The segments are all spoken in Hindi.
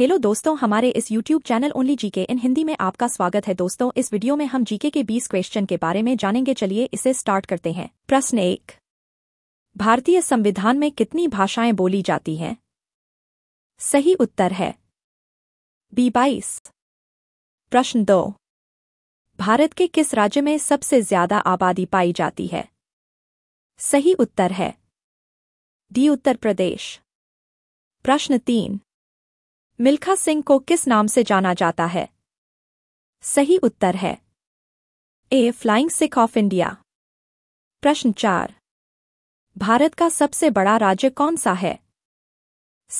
हेलो दोस्तों हमारे इस YouTube channel only GK in Hindi में आपका स्वागत है दोस्तों इस वीडियो में हम जीके के 20 क्वेश्चन के बारे में जानेंगे चलिए इसे स्टार्ट करते हैं प्रश्न एक भारतीय संविधान में कितनी भाषाएं बोली जाती हैं सही उत्तर है बी बाईस प्रश्न दो भारत के किस राज्य में सबसे ज्यादा आबादी पाई जाती है सही उत्तर है डी उत्तर प्रदेश प्रश्न तीन मिल्खा सिंह को किस नाम से जाना जाता है सही उत्तर है a flying Sikh of India प्रश्न चार भारत का सबसे बड़ा राज्य कौन सा है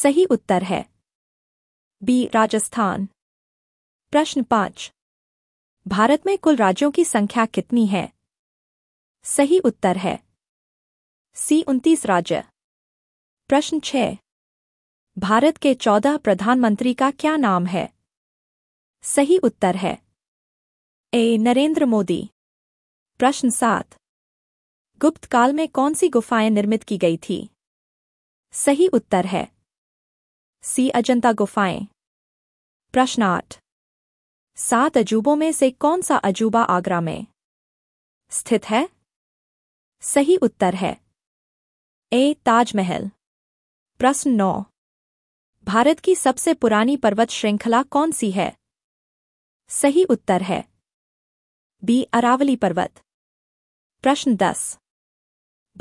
सही उत्तर है बी राजस्थान प्रश्न पांच भारत में कुल राज्यों की संख्या कितनी है सही उत्तर है सी उनतीस राज्य प्रश्न छह भारत के चौदह प्रधानमंत्री का क्या नाम है सही उत्तर है ए नरेंद्र मोदी प्रश्न सात गुप्त काल में कौन सी गुफाएं निर्मित की गई थी सही उत्तर है सी अजंता गुफाएं प्रश्न आठ सात अजूबों में से कौन सा अजूबा आगरा में स्थित है सही उत्तर है ए ताजमहल प्रश्न नौ भारत की सबसे पुरानी पर्वत श्रृंखला कौन सी है सही उत्तर है बी अरावली पर्वत प्रश्न दस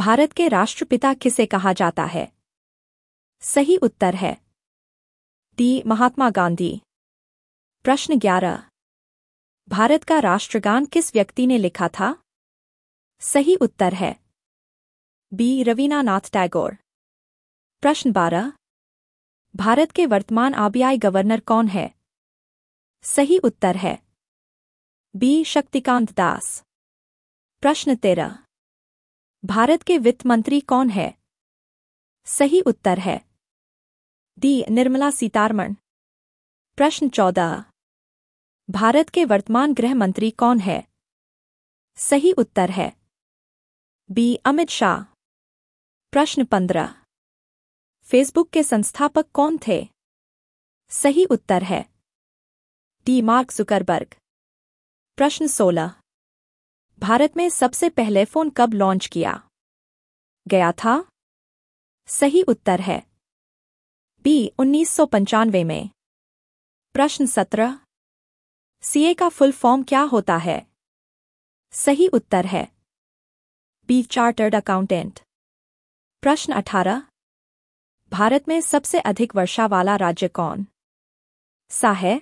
भारत के राष्ट्रपिता किसे कहा जाता है सही उत्तर है डी महात्मा गांधी प्रश्न ग्यारह भारत का राष्ट्रगान किस व्यक्ति ने लिखा था सही उत्तर है बी रवीनानाथ टैगोर प्रश्न बारह भारत के वर्तमान आरबीआई गवर्नर कौन है सही उत्तर है बी शक्तिकांत दास प्रश्न तेरह भारत के वित्त मंत्री कौन है सही उत्तर है दी निर्मला सीतारमण प्रश्न चौदह भारत के वर्तमान गृह मंत्री कौन है सही उत्तर है बी अमित शाह प्रश्न पंद्रह फेसबुक के संस्थापक कौन थे सही उत्तर है डी मार्क जुकरबर्ग प्रश्न सोलह भारत में सबसे पहले फोन कब लॉन्च किया गया था सही उत्तर है बी उन्नीस में प्रश्न सत्रह सीए का फुल फॉर्म क्या होता है सही उत्तर है बी चार्टर्ड अकाउंटेंट प्रश्न अठारह भारत में सबसे अधिक वर्षा वाला राज्य कौन सा है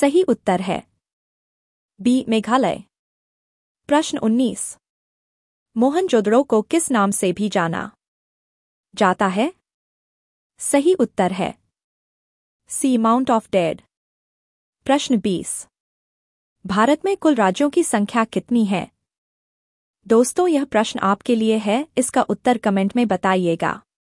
सही उत्तर है बी मेघालय प्रश्न 19 मोहनजोदड़ो को किस नाम से भी जाना जाता है सही उत्तर है सी माउंट ऑफ डेड प्रश्न 20 भारत में कुल राज्यों की संख्या कितनी है दोस्तों यह प्रश्न आपके लिए है इसका उत्तर कमेंट में बताइएगा